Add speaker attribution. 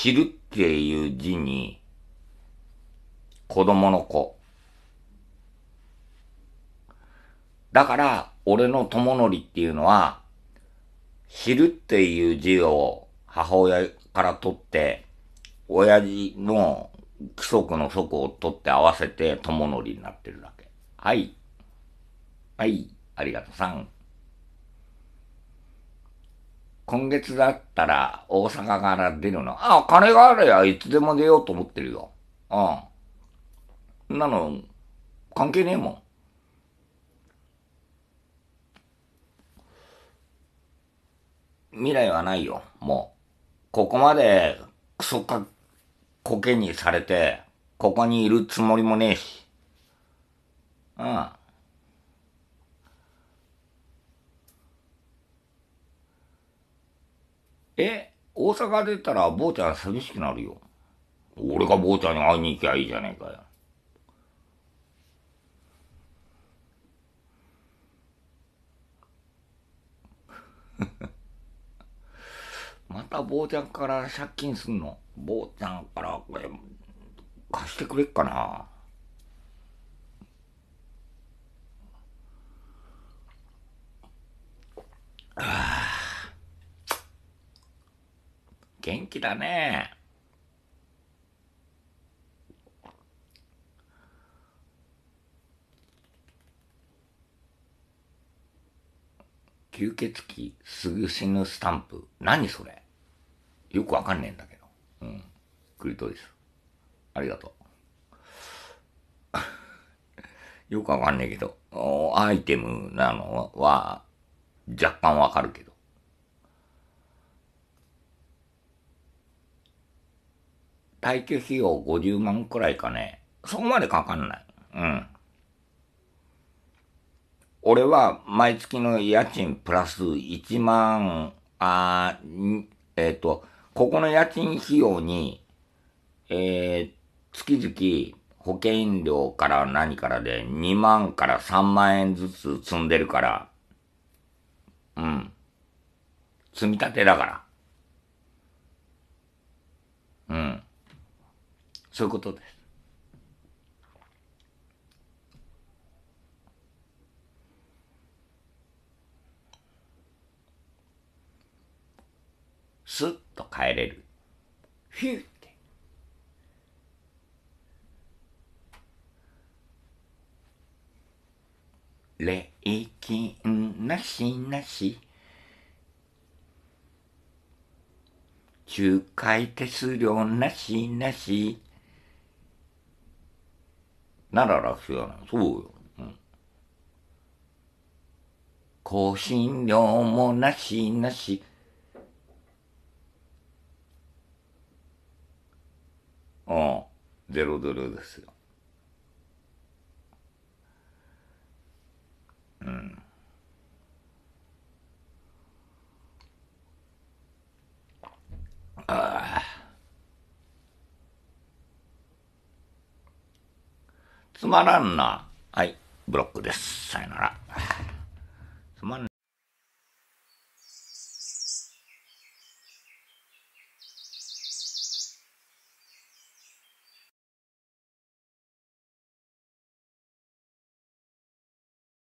Speaker 1: 知るっていう字に、子供の子。だから、俺の友りっていうのは、知るっていう字を母親から取って、親父の規則の則を取って合わせて友則になってるだけ。はい。はい。ありがとうさん。今月だったら大阪から出るの。ああ、金があればいつでも出ようと思ってるよ。うん。なの、関係ねえもん。未来はないよ、もう。ここまで、クソか、苔にされて、ここにいるつもりもねえし。うん。え、大阪出たら坊ちゃん寂しくなるよ。俺が坊ちゃんに会いに行きゃいいじゃねえかよ。また坊ちゃんから借金すんの坊ちゃんからこれ貸してくれっかな元気だね。吸血鬼すぐ死ぬスタンプ。何それよくわかんねえんだけど。うん。クリトリス。ありがとう。よくわかんねえけど、アイテムなのは若干わかるけど。退去費用50万くらいかね。そこまでかかんない。うん。俺は毎月の家賃プラス1万、あえっ、ー、と、ここの家賃費用に、えー、月々保険料から何からで2万から3万円ずつ積んでるから、うん。積み立てだから。そういうことです。スッと帰れる。ヒュッて。礼金なしなし。仲介手数料なしなし。なら楽勝やな。そうよ。うん。香辛料もなしなし。うん。ゼロゼロですよ。つまらんな。はい、ブロックです。さよなら。つまん